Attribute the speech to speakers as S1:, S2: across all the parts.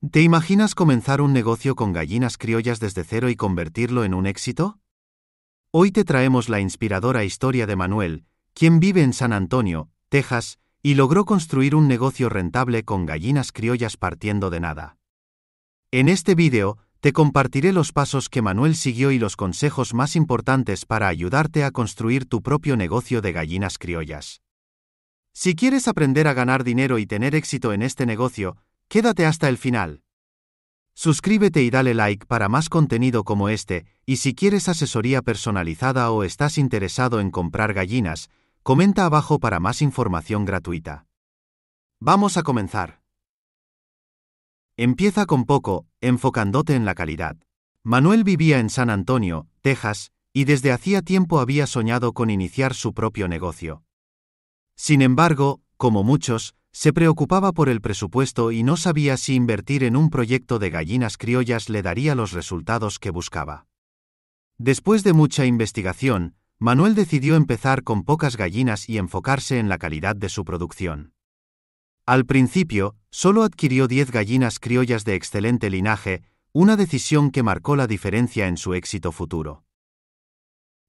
S1: ¿Te imaginas comenzar un negocio con gallinas criollas desde cero y convertirlo en un éxito? Hoy te traemos la inspiradora historia de Manuel, quien vive en San Antonio, Texas, y logró construir un negocio rentable con gallinas criollas partiendo de nada. En este vídeo, te compartiré los pasos que Manuel siguió y los consejos más importantes para ayudarte a construir tu propio negocio de gallinas criollas. Si quieres aprender a ganar dinero y tener éxito en este negocio, Quédate hasta el final. Suscríbete y dale like para más contenido como este, y si quieres asesoría personalizada o estás interesado en comprar gallinas, comenta abajo para más información gratuita. Vamos a comenzar. Empieza con poco, enfocándote en la calidad. Manuel vivía en San Antonio, Texas, y desde hacía tiempo había soñado con iniciar su propio negocio. Sin embargo, como muchos, se preocupaba por el presupuesto y no sabía si invertir en un proyecto de gallinas criollas le daría los resultados que buscaba. Después de mucha investigación, Manuel decidió empezar con pocas gallinas y enfocarse en la calidad de su producción. Al principio, solo adquirió 10 gallinas criollas de excelente linaje, una decisión que marcó la diferencia en su éxito futuro.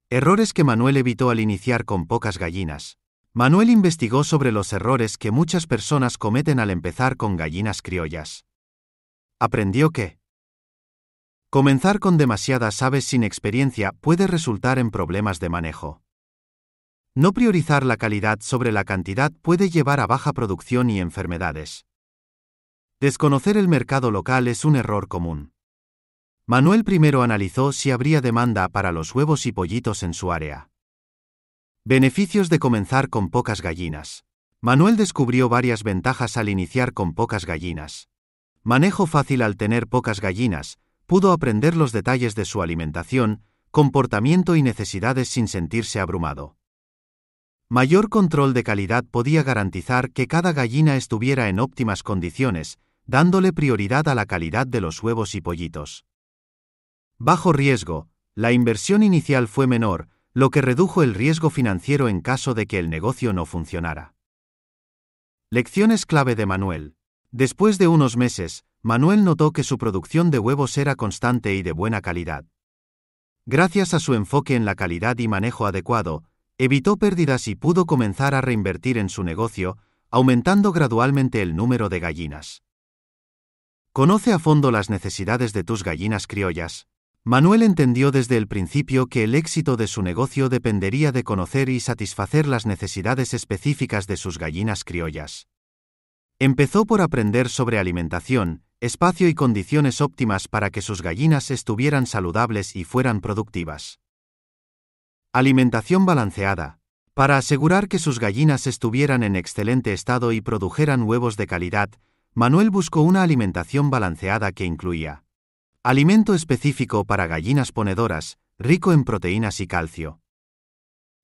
S1: Errores que Manuel evitó al iniciar con pocas gallinas. Manuel investigó sobre los errores que muchas personas cometen al empezar con gallinas criollas. Aprendió que comenzar con demasiadas aves sin experiencia puede resultar en problemas de manejo. No priorizar la calidad sobre la cantidad puede llevar a baja producción y enfermedades. Desconocer el mercado local es un error común. Manuel primero analizó si habría demanda para los huevos y pollitos en su área. Beneficios de comenzar con pocas gallinas. Manuel descubrió varias ventajas al iniciar con pocas gallinas. Manejo fácil al tener pocas gallinas, pudo aprender los detalles de su alimentación, comportamiento y necesidades sin sentirse abrumado. Mayor control de calidad podía garantizar que cada gallina estuviera en óptimas condiciones, dándole prioridad a la calidad de los huevos y pollitos. Bajo riesgo, la inversión inicial fue menor, lo que redujo el riesgo financiero en caso de que el negocio no funcionara. Lecciones clave de Manuel. Después de unos meses, Manuel notó que su producción de huevos era constante y de buena calidad. Gracias a su enfoque en la calidad y manejo adecuado, evitó pérdidas y pudo comenzar a reinvertir en su negocio, aumentando gradualmente el número de gallinas. Conoce a fondo las necesidades de tus gallinas criollas, Manuel entendió desde el principio que el éxito de su negocio dependería de conocer y satisfacer las necesidades específicas de sus gallinas criollas. Empezó por aprender sobre alimentación, espacio y condiciones óptimas para que sus gallinas estuvieran saludables y fueran productivas. Alimentación balanceada. Para asegurar que sus gallinas estuvieran en excelente estado y produjeran huevos de calidad, Manuel buscó una alimentación balanceada que incluía Alimento específico para gallinas ponedoras, rico en proteínas y calcio.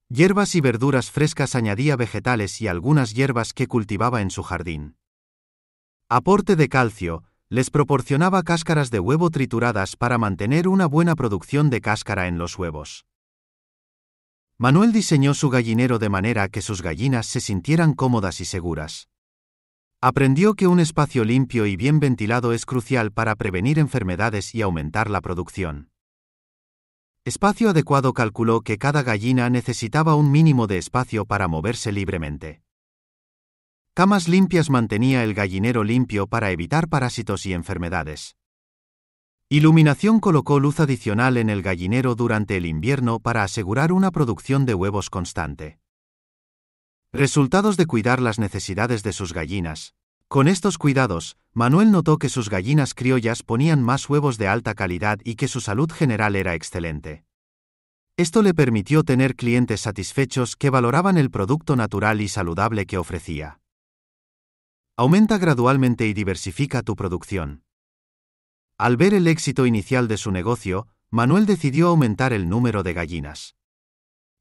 S1: Hierbas y verduras frescas añadía vegetales y algunas hierbas que cultivaba en su jardín. Aporte de calcio, les proporcionaba cáscaras de huevo trituradas para mantener una buena producción de cáscara en los huevos. Manuel diseñó su gallinero de manera que sus gallinas se sintieran cómodas y seguras aprendió que un espacio limpio y bien ventilado es crucial para prevenir enfermedades y aumentar la producción. Espacio adecuado calculó que cada gallina necesitaba un mínimo de espacio para moverse libremente. Camas limpias mantenía el gallinero limpio para evitar parásitos y enfermedades. Iluminación colocó luz adicional en el gallinero durante el invierno para asegurar una producción de huevos constante. Resultados de cuidar las necesidades de sus gallinas. Con estos cuidados, Manuel notó que sus gallinas criollas ponían más huevos de alta calidad y que su salud general era excelente. Esto le permitió tener clientes satisfechos que valoraban el producto natural y saludable que ofrecía. Aumenta gradualmente y diversifica tu producción. Al ver el éxito inicial de su negocio, Manuel decidió aumentar el número de gallinas.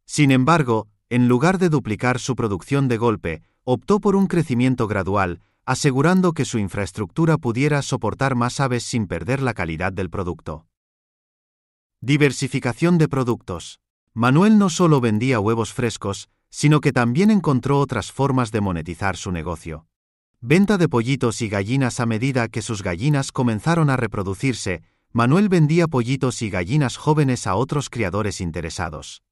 S1: Sin embargo, en lugar de duplicar su producción de golpe, optó por un crecimiento gradual, asegurando que su infraestructura pudiera soportar más aves sin perder la calidad del producto. Diversificación de productos. Manuel no solo vendía huevos frescos, sino que también encontró otras formas de monetizar su negocio. Venta de pollitos y gallinas a medida que sus gallinas comenzaron a reproducirse, Manuel vendía pollitos y gallinas jóvenes a otros criadores interesados.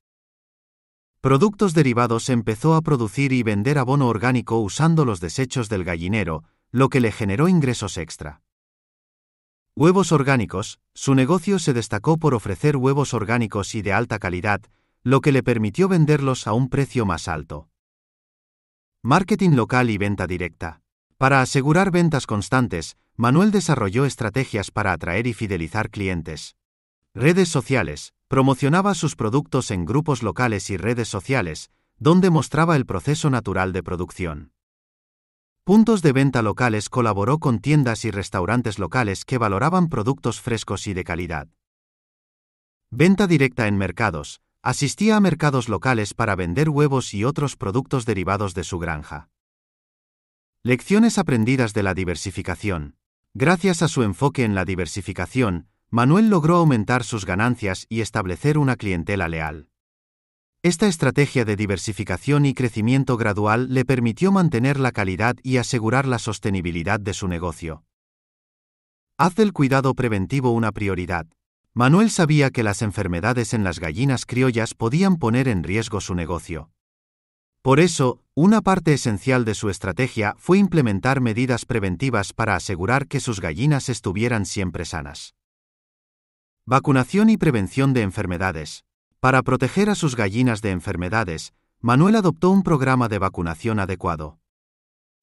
S1: Productos derivados empezó a producir y vender abono orgánico usando los desechos del gallinero, lo que le generó ingresos extra. Huevos orgánicos, su negocio se destacó por ofrecer huevos orgánicos y de alta calidad, lo que le permitió venderlos a un precio más alto. Marketing local y venta directa. Para asegurar ventas constantes, Manuel desarrolló estrategias para atraer y fidelizar clientes. Redes sociales, Promocionaba sus productos en grupos locales y redes sociales, donde mostraba el proceso natural de producción. Puntos de venta locales colaboró con tiendas y restaurantes locales que valoraban productos frescos y de calidad. Venta directa en mercados. Asistía a mercados locales para vender huevos y otros productos derivados de su granja. Lecciones aprendidas de la diversificación. Gracias a su enfoque en la diversificación, Manuel logró aumentar sus ganancias y establecer una clientela leal. Esta estrategia de diversificación y crecimiento gradual le permitió mantener la calidad y asegurar la sostenibilidad de su negocio. Haz el cuidado preventivo una prioridad. Manuel sabía que las enfermedades en las gallinas criollas podían poner en riesgo su negocio. Por eso, una parte esencial de su estrategia fue implementar medidas preventivas para asegurar que sus gallinas estuvieran siempre sanas. Vacunación y prevención de enfermedades. Para proteger a sus gallinas de enfermedades, Manuel adoptó un programa de vacunación adecuado.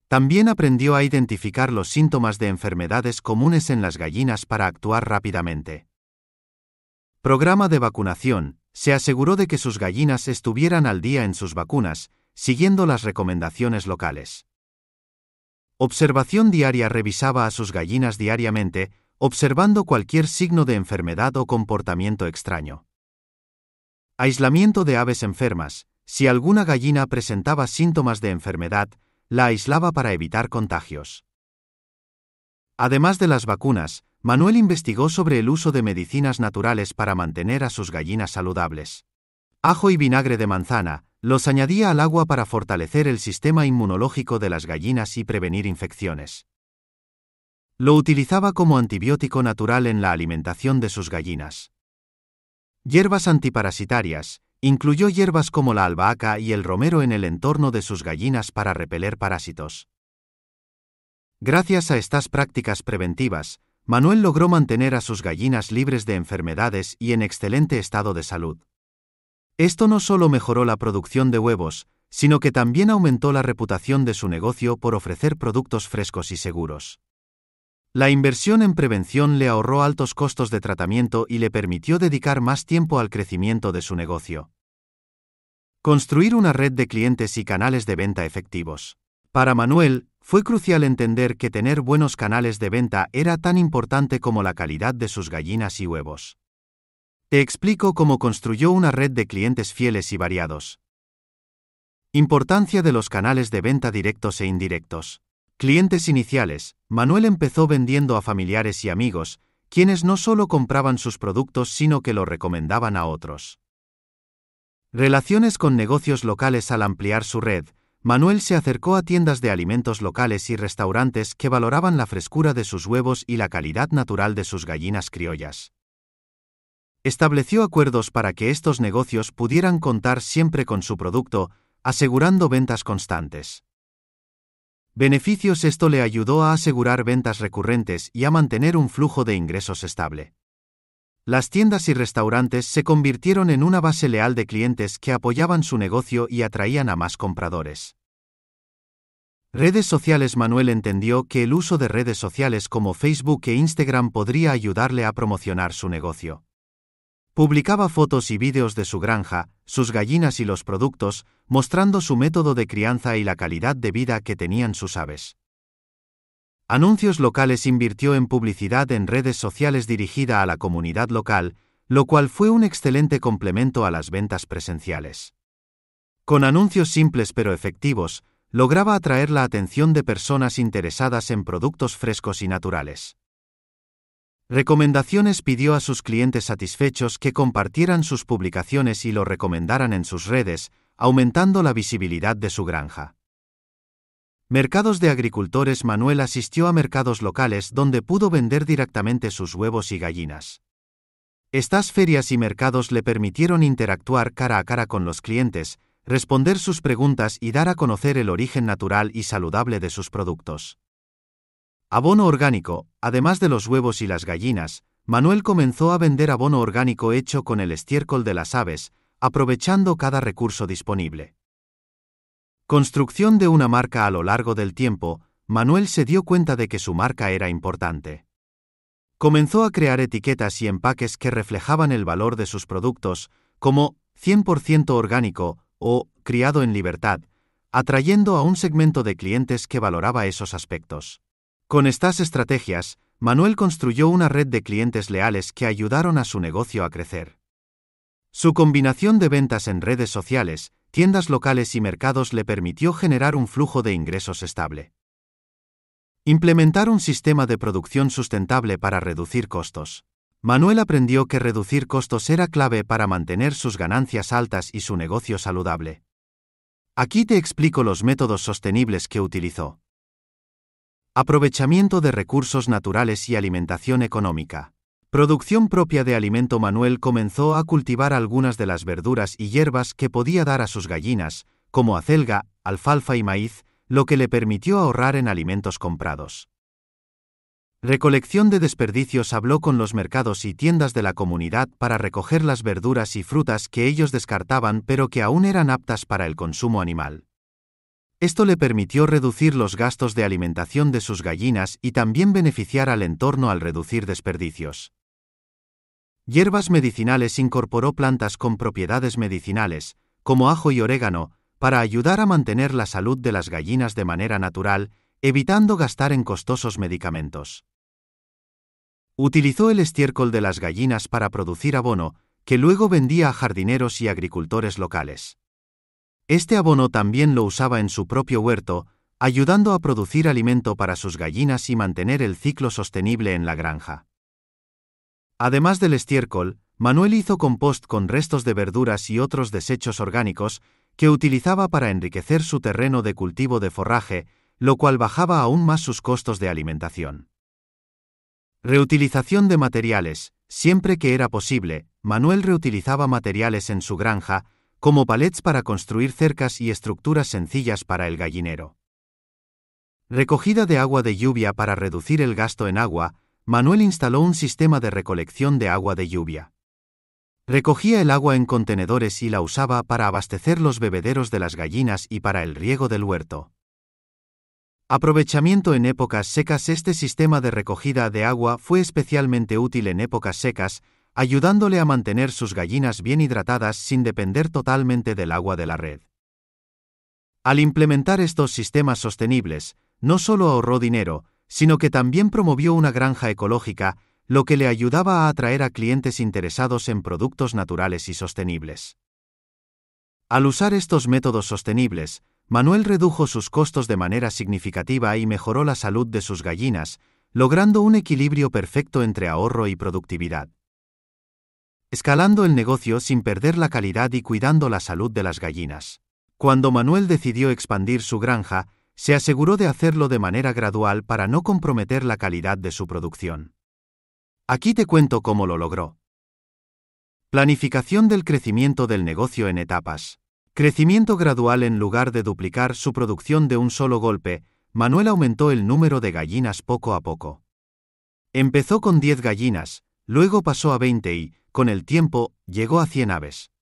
S1: También aprendió a identificar los síntomas de enfermedades comunes en las gallinas para actuar rápidamente. Programa de vacunación. Se aseguró de que sus gallinas estuvieran al día en sus vacunas, siguiendo las recomendaciones locales. Observación diaria revisaba a sus gallinas diariamente, observando cualquier signo de enfermedad o comportamiento extraño. Aislamiento de aves enfermas. Si alguna gallina presentaba síntomas de enfermedad, la aislaba para evitar contagios. Además de las vacunas, Manuel investigó sobre el uso de medicinas naturales para mantener a sus gallinas saludables. Ajo y vinagre de manzana, los añadía al agua para fortalecer el sistema inmunológico de las gallinas y prevenir infecciones. Lo utilizaba como antibiótico natural en la alimentación de sus gallinas. Hierbas antiparasitarias, incluyó hierbas como la albahaca y el romero en el entorno de sus gallinas para repeler parásitos. Gracias a estas prácticas preventivas, Manuel logró mantener a sus gallinas libres de enfermedades y en excelente estado de salud. Esto no solo mejoró la producción de huevos, sino que también aumentó la reputación de su negocio por ofrecer productos frescos y seguros. La inversión en prevención le ahorró altos costos de tratamiento y le permitió dedicar más tiempo al crecimiento de su negocio. Construir una red de clientes y canales de venta efectivos. Para Manuel, fue crucial entender que tener buenos canales de venta era tan importante como la calidad de sus gallinas y huevos. Te explico cómo construyó una red de clientes fieles y variados. Importancia de los canales de venta directos e indirectos. Clientes iniciales, Manuel empezó vendiendo a familiares y amigos, quienes no solo compraban sus productos sino que lo recomendaban a otros. Relaciones con negocios locales al ampliar su red, Manuel se acercó a tiendas de alimentos locales y restaurantes que valoraban la frescura de sus huevos y la calidad natural de sus gallinas criollas. Estableció acuerdos para que estos negocios pudieran contar siempre con su producto, asegurando ventas constantes. Beneficios Esto le ayudó a asegurar ventas recurrentes y a mantener un flujo de ingresos estable. Las tiendas y restaurantes se convirtieron en una base leal de clientes que apoyaban su negocio y atraían a más compradores. Redes sociales Manuel entendió que el uso de redes sociales como Facebook e Instagram podría ayudarle a promocionar su negocio. Publicaba fotos y vídeos de su granja, sus gallinas y los productos, mostrando su método de crianza y la calidad de vida que tenían sus aves. Anuncios locales invirtió en publicidad en redes sociales dirigida a la comunidad local, lo cual fue un excelente complemento a las ventas presenciales. Con anuncios simples pero efectivos, lograba atraer la atención de personas interesadas en productos frescos y naturales. Recomendaciones pidió a sus clientes satisfechos que compartieran sus publicaciones y lo recomendaran en sus redes, aumentando la visibilidad de su granja. Mercados de agricultores Manuel asistió a mercados locales donde pudo vender directamente sus huevos y gallinas. Estas ferias y mercados le permitieron interactuar cara a cara con los clientes, responder sus preguntas y dar a conocer el origen natural y saludable de sus productos. Abono orgánico, además de los huevos y las gallinas, Manuel comenzó a vender abono orgánico hecho con el estiércol de las aves, aprovechando cada recurso disponible. Construcción de una marca a lo largo del tiempo, Manuel se dio cuenta de que su marca era importante. Comenzó a crear etiquetas y empaques que reflejaban el valor de sus productos, como 100% orgánico o criado en libertad, atrayendo a un segmento de clientes que valoraba esos aspectos. Con estas estrategias, Manuel construyó una red de clientes leales que ayudaron a su negocio a crecer. Su combinación de ventas en redes sociales, tiendas locales y mercados le permitió generar un flujo de ingresos estable. Implementar un sistema de producción sustentable para reducir costos. Manuel aprendió que reducir costos era clave para mantener sus ganancias altas y su negocio saludable. Aquí te explico los métodos sostenibles que utilizó. Aprovechamiento de recursos naturales y alimentación económica. Producción propia de alimento Manuel comenzó a cultivar algunas de las verduras y hierbas que podía dar a sus gallinas, como acelga, alfalfa y maíz, lo que le permitió ahorrar en alimentos comprados. Recolección de desperdicios habló con los mercados y tiendas de la comunidad para recoger las verduras y frutas que ellos descartaban pero que aún eran aptas para el consumo animal. Esto le permitió reducir los gastos de alimentación de sus gallinas y también beneficiar al entorno al reducir desperdicios. Hierbas medicinales incorporó plantas con propiedades medicinales, como ajo y orégano, para ayudar a mantener la salud de las gallinas de manera natural, evitando gastar en costosos medicamentos. Utilizó el estiércol de las gallinas para producir abono, que luego vendía a jardineros y agricultores locales. Este abono también lo usaba en su propio huerto, ayudando a producir alimento para sus gallinas y mantener el ciclo sostenible en la granja. Además del estiércol, Manuel hizo compost con restos de verduras y otros desechos orgánicos que utilizaba para enriquecer su terreno de cultivo de forraje, lo cual bajaba aún más sus costos de alimentación. Reutilización de materiales. Siempre que era posible, Manuel reutilizaba materiales en su granja, como palets para construir cercas y estructuras sencillas para el gallinero. Recogida de agua de lluvia para reducir el gasto en agua, Manuel instaló un sistema de recolección de agua de lluvia. Recogía el agua en contenedores y la usaba para abastecer los bebederos de las gallinas y para el riego del huerto. Aprovechamiento en épocas secas Este sistema de recogida de agua fue especialmente útil en épocas secas, ayudándole a mantener sus gallinas bien hidratadas sin depender totalmente del agua de la red. Al implementar estos sistemas sostenibles, no solo ahorró dinero, sino que también promovió una granja ecológica, lo que le ayudaba a atraer a clientes interesados en productos naturales y sostenibles. Al usar estos métodos sostenibles, Manuel redujo sus costos de manera significativa y mejoró la salud de sus gallinas, logrando un equilibrio perfecto entre ahorro y productividad escalando el negocio sin perder la calidad y cuidando la salud de las gallinas. Cuando Manuel decidió expandir su granja, se aseguró de hacerlo de manera gradual para no comprometer la calidad de su producción. Aquí te cuento cómo lo logró. Planificación del crecimiento del negocio en etapas. Crecimiento gradual en lugar de duplicar su producción de un solo golpe, Manuel aumentó el número de gallinas poco a poco. Empezó con 10 gallinas, Luego pasó a 20 y, con el tiempo, llegó a 100 aves.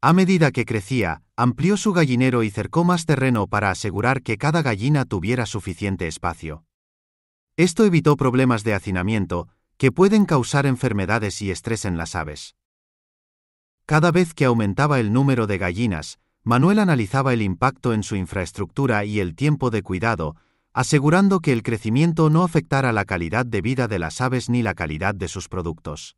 S1: A medida que crecía, amplió su gallinero y cercó más terreno para asegurar que cada gallina tuviera suficiente espacio. Esto evitó problemas de hacinamiento, que pueden causar enfermedades y estrés en las aves. Cada vez que aumentaba el número de gallinas, Manuel analizaba el impacto en su infraestructura y el tiempo de cuidado, asegurando que el crecimiento no afectara la calidad de vida de las aves ni la calidad de sus productos.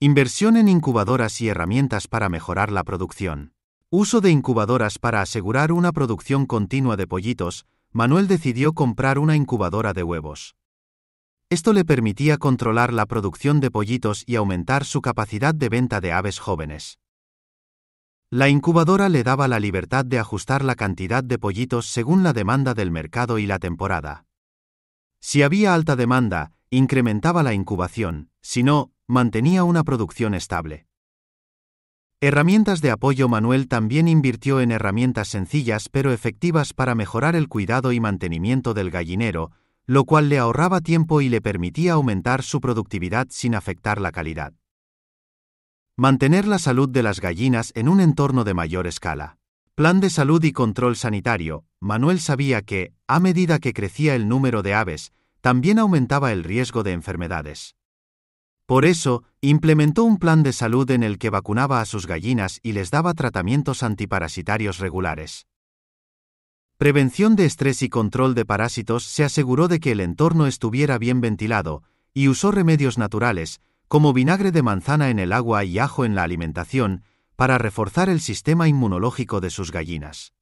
S1: Inversión en incubadoras y herramientas para mejorar la producción. Uso de incubadoras para asegurar una producción continua de pollitos, Manuel decidió comprar una incubadora de huevos. Esto le permitía controlar la producción de pollitos y aumentar su capacidad de venta de aves jóvenes. La incubadora le daba la libertad de ajustar la cantidad de pollitos según la demanda del mercado y la temporada. Si había alta demanda, incrementaba la incubación, si no, mantenía una producción estable. Herramientas de apoyo Manuel también invirtió en herramientas sencillas pero efectivas para mejorar el cuidado y mantenimiento del gallinero, lo cual le ahorraba tiempo y le permitía aumentar su productividad sin afectar la calidad. Mantener la salud de las gallinas en un entorno de mayor escala. Plan de salud y control sanitario. Manuel sabía que, a medida que crecía el número de aves, también aumentaba el riesgo de enfermedades. Por eso, implementó un plan de salud en el que vacunaba a sus gallinas y les daba tratamientos antiparasitarios regulares. Prevención de estrés y control de parásitos se aseguró de que el entorno estuviera bien ventilado, y usó remedios naturales, como vinagre de manzana en el agua y ajo en la alimentación, para reforzar el sistema inmunológico de sus gallinas.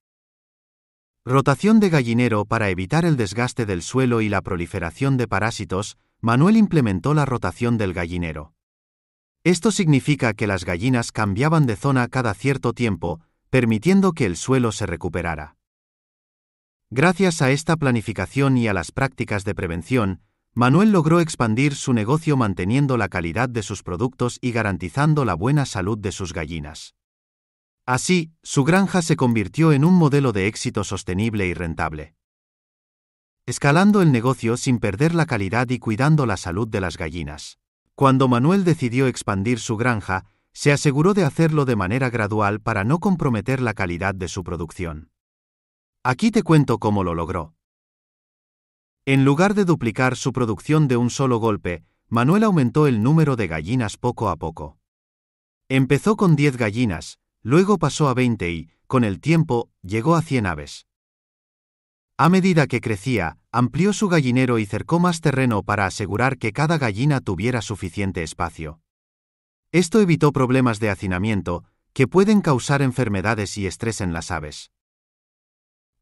S1: Rotación de gallinero para evitar el desgaste del suelo y la proliferación de parásitos, Manuel implementó la rotación del gallinero. Esto significa que las gallinas cambiaban de zona cada cierto tiempo, permitiendo que el suelo se recuperara. Gracias a esta planificación y a las prácticas de prevención, Manuel logró expandir su negocio manteniendo la calidad de sus productos y garantizando la buena salud de sus gallinas. Así, su granja se convirtió en un modelo de éxito sostenible y rentable. Escalando el negocio sin perder la calidad y cuidando la salud de las gallinas. Cuando Manuel decidió expandir su granja, se aseguró de hacerlo de manera gradual para no comprometer la calidad de su producción. Aquí te cuento cómo lo logró. En lugar de duplicar su producción de un solo golpe, Manuel aumentó el número de gallinas poco a poco. Empezó con 10 gallinas, luego pasó a 20 y, con el tiempo, llegó a 100 aves. A medida que crecía, amplió su gallinero y cercó más terreno para asegurar que cada gallina tuviera suficiente espacio. Esto evitó problemas de hacinamiento, que pueden causar enfermedades y estrés en las aves.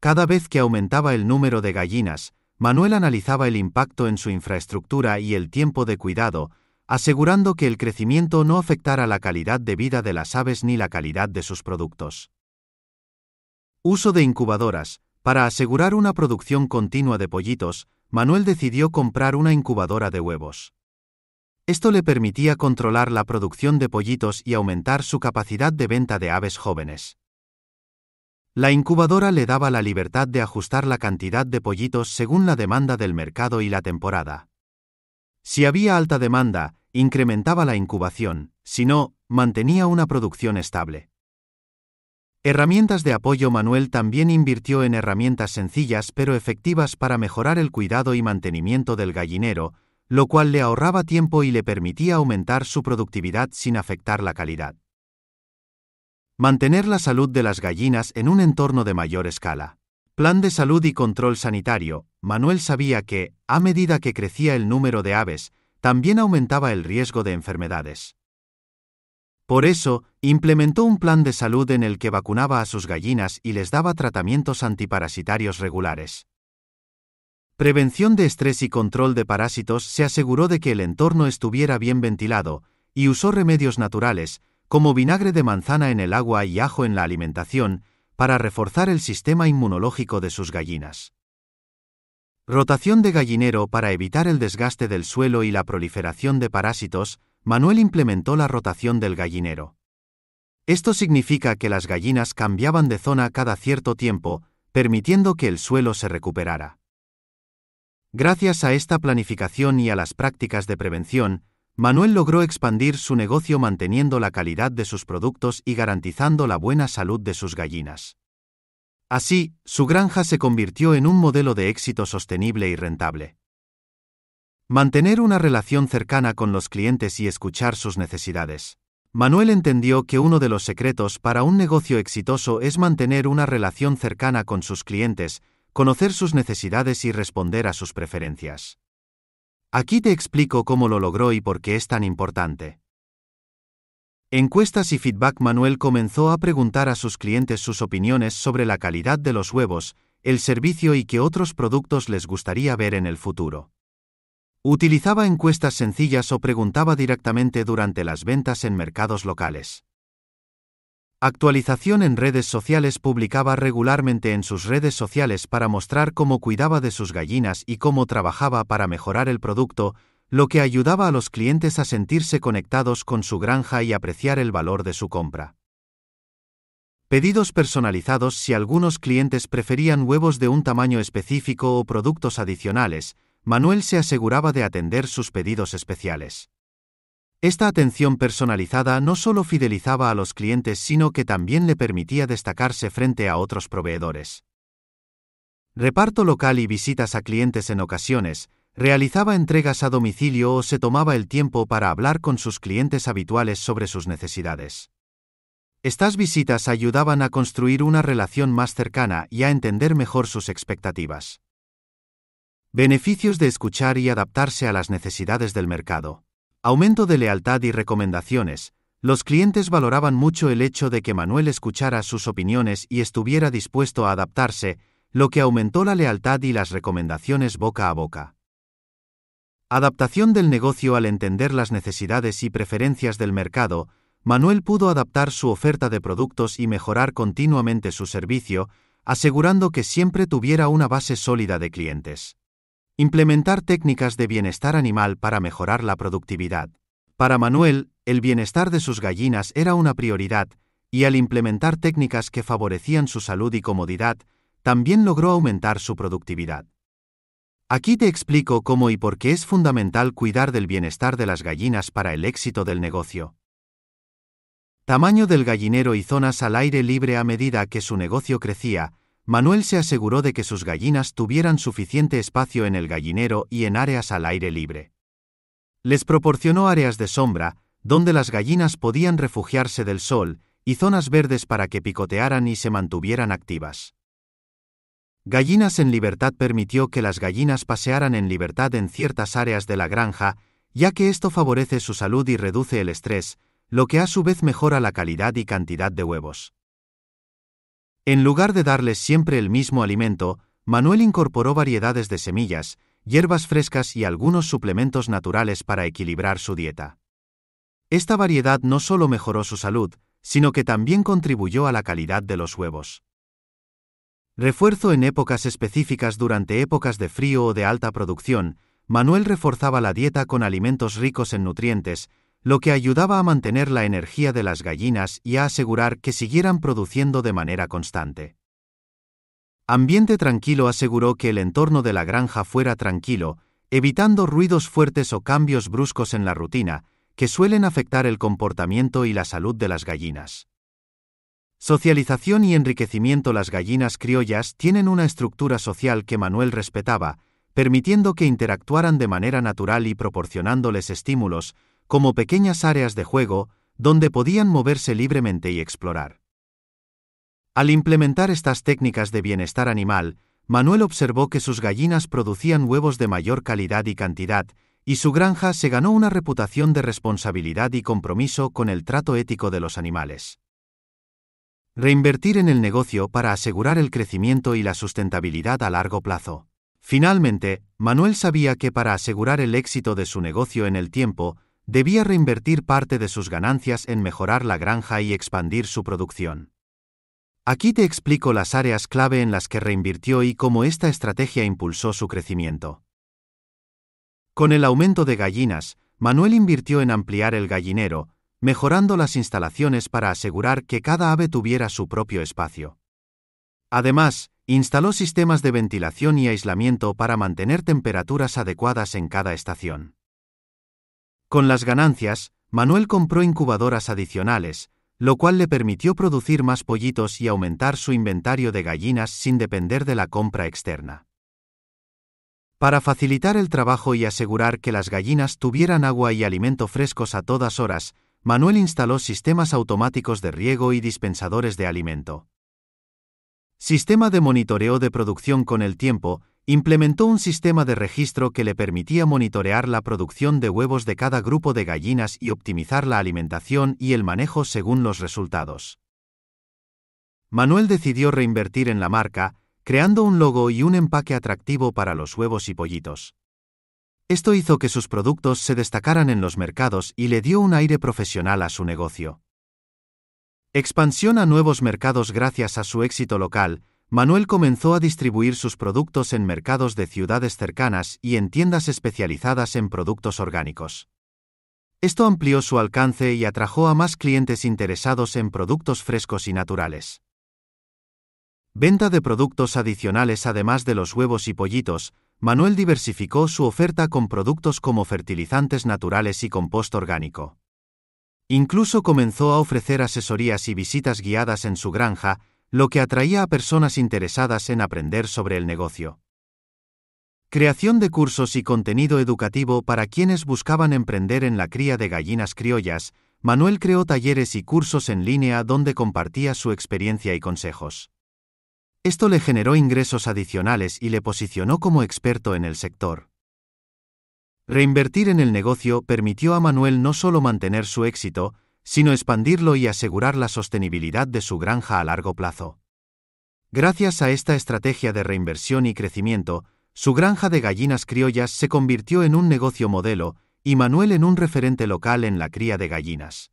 S1: Cada vez que aumentaba el número de gallinas, Manuel analizaba el impacto en su infraestructura y el tiempo de cuidado, asegurando que el crecimiento no afectara la calidad de vida de las aves ni la calidad de sus productos. Uso de incubadoras. Para asegurar una producción continua de pollitos, Manuel decidió comprar una incubadora de huevos. Esto le permitía controlar la producción de pollitos y aumentar su capacidad de venta de aves jóvenes. La incubadora le daba la libertad de ajustar la cantidad de pollitos según la demanda del mercado y la temporada. Si había alta demanda, incrementaba la incubación, si no, mantenía una producción estable. Herramientas de apoyo Manuel también invirtió en herramientas sencillas pero efectivas para mejorar el cuidado y mantenimiento del gallinero, lo cual le ahorraba tiempo y le permitía aumentar su productividad sin afectar la calidad. Mantener la salud de las gallinas en un entorno de mayor escala. Plan de salud y control sanitario. Manuel sabía que, a medida que crecía el número de aves, también aumentaba el riesgo de enfermedades. Por eso, implementó un plan de salud en el que vacunaba a sus gallinas y les daba tratamientos antiparasitarios regulares. Prevención de estrés y control de parásitos se aseguró de que el entorno estuviera bien ventilado, y usó remedios naturales, como vinagre de manzana en el agua y ajo en la alimentación, para reforzar el sistema inmunológico de sus gallinas. Rotación de gallinero para evitar el desgaste del suelo y la proliferación de parásitos, Manuel implementó la rotación del gallinero. Esto significa que las gallinas cambiaban de zona cada cierto tiempo, permitiendo que el suelo se recuperara. Gracias a esta planificación y a las prácticas de prevención, Manuel logró expandir su negocio manteniendo la calidad de sus productos y garantizando la buena salud de sus gallinas. Así, su granja se convirtió en un modelo de éxito sostenible y rentable. Mantener una relación cercana con los clientes y escuchar sus necesidades. Manuel entendió que uno de los secretos para un negocio exitoso es mantener una relación cercana con sus clientes, conocer sus necesidades y responder a sus preferencias. Aquí te explico cómo lo logró y por qué es tan importante. Encuestas y feedback Manuel comenzó a preguntar a sus clientes sus opiniones sobre la calidad de los huevos, el servicio y qué otros productos les gustaría ver en el futuro. Utilizaba encuestas sencillas o preguntaba directamente durante las ventas en mercados locales. Actualización en redes sociales publicaba regularmente en sus redes sociales para mostrar cómo cuidaba de sus gallinas y cómo trabajaba para mejorar el producto, lo que ayudaba a los clientes a sentirse conectados con su granja y apreciar el valor de su compra. Pedidos personalizados si algunos clientes preferían huevos de un tamaño específico o productos adicionales, Manuel se aseguraba de atender sus pedidos especiales. Esta atención personalizada no solo fidelizaba a los clientes, sino que también le permitía destacarse frente a otros proveedores. Reparto local y visitas a clientes en ocasiones, realizaba entregas a domicilio o se tomaba el tiempo para hablar con sus clientes habituales sobre sus necesidades. Estas visitas ayudaban a construir una relación más cercana y a entender mejor sus expectativas. Beneficios de escuchar y adaptarse a las necesidades del mercado. Aumento de lealtad y recomendaciones. Los clientes valoraban mucho el hecho de que Manuel escuchara sus opiniones y estuviera dispuesto a adaptarse, lo que aumentó la lealtad y las recomendaciones boca a boca. Adaptación del negocio al entender las necesidades y preferencias del mercado, Manuel pudo adaptar su oferta de productos y mejorar continuamente su servicio, asegurando que siempre tuviera una base sólida de clientes. Implementar técnicas de bienestar animal para mejorar la productividad. Para Manuel, el bienestar de sus gallinas era una prioridad, y al implementar técnicas que favorecían su salud y comodidad, también logró aumentar su productividad. Aquí te explico cómo y por qué es fundamental cuidar del bienestar de las gallinas para el éxito del negocio. Tamaño del gallinero y zonas al aire libre a medida que su negocio crecía, Manuel se aseguró de que sus gallinas tuvieran suficiente espacio en el gallinero y en áreas al aire libre. Les proporcionó áreas de sombra, donde las gallinas podían refugiarse del sol, y zonas verdes para que picotearan y se mantuvieran activas. Gallinas en Libertad permitió que las gallinas pasearan en libertad en ciertas áreas de la granja, ya que esto favorece su salud y reduce el estrés, lo que a su vez mejora la calidad y cantidad de huevos. En lugar de darles siempre el mismo alimento, Manuel incorporó variedades de semillas, hierbas frescas y algunos suplementos naturales para equilibrar su dieta. Esta variedad no solo mejoró su salud, sino que también contribuyó a la calidad de los huevos. Refuerzo en épocas específicas durante épocas de frío o de alta producción, Manuel reforzaba la dieta con alimentos ricos en nutrientes, lo que ayudaba a mantener la energía de las gallinas y a asegurar que siguieran produciendo de manera constante. Ambiente Tranquilo aseguró que el entorno de la granja fuera tranquilo, evitando ruidos fuertes o cambios bruscos en la rutina, que suelen afectar el comportamiento y la salud de las gallinas. Socialización y enriquecimiento Las gallinas criollas tienen una estructura social que Manuel respetaba, permitiendo que interactuaran de manera natural y proporcionándoles estímulos, como pequeñas áreas de juego donde podían moverse libremente y explorar. Al implementar estas técnicas de bienestar animal, Manuel observó que sus gallinas producían huevos de mayor calidad y cantidad, y su granja se ganó una reputación de responsabilidad y compromiso con el trato ético de los animales. Reinvertir en el negocio para asegurar el crecimiento y la sustentabilidad a largo plazo. Finalmente, Manuel sabía que para asegurar el éxito de su negocio en el tiempo, debía reinvertir parte de sus ganancias en mejorar la granja y expandir su producción. Aquí te explico las áreas clave en las que reinvirtió y cómo esta estrategia impulsó su crecimiento. Con el aumento de gallinas, Manuel invirtió en ampliar el gallinero, mejorando las instalaciones para asegurar que cada ave tuviera su propio espacio. Además, instaló sistemas de ventilación y aislamiento para mantener temperaturas adecuadas en cada estación. Con las ganancias, Manuel compró incubadoras adicionales, lo cual le permitió producir más pollitos y aumentar su inventario de gallinas sin depender de la compra externa. Para facilitar el trabajo y asegurar que las gallinas tuvieran agua y alimento frescos a todas horas, Manuel instaló sistemas automáticos de riego y dispensadores de alimento. Sistema de monitoreo de producción con el tiempo, implementó un sistema de registro que le permitía monitorear la producción de huevos de cada grupo de gallinas y optimizar la alimentación y el manejo según los resultados. Manuel decidió reinvertir en la marca, creando un logo y un empaque atractivo para los huevos y pollitos. Esto hizo que sus productos se destacaran en los mercados y le dio un aire profesional a su negocio. Expansión a nuevos mercados gracias a su éxito local, Manuel comenzó a distribuir sus productos en mercados de ciudades cercanas y en tiendas especializadas en productos orgánicos. Esto amplió su alcance y atrajo a más clientes interesados en productos frescos y naturales. Venta de productos adicionales además de los huevos y pollitos, Manuel diversificó su oferta con productos como fertilizantes naturales y compost orgánico. Incluso comenzó a ofrecer asesorías y visitas guiadas en su granja, lo que atraía a personas interesadas en aprender sobre el negocio. Creación de cursos y contenido educativo para quienes buscaban emprender en la cría de gallinas criollas, Manuel creó talleres y cursos en línea donde compartía su experiencia y consejos. Esto le generó ingresos adicionales y le posicionó como experto en el sector. Reinvertir en el negocio permitió a Manuel no solo mantener su éxito, sino expandirlo y asegurar la sostenibilidad de su granja a largo plazo. Gracias a esta estrategia de reinversión y crecimiento, su granja de gallinas criollas se convirtió en un negocio modelo y Manuel en un referente local en la cría de gallinas.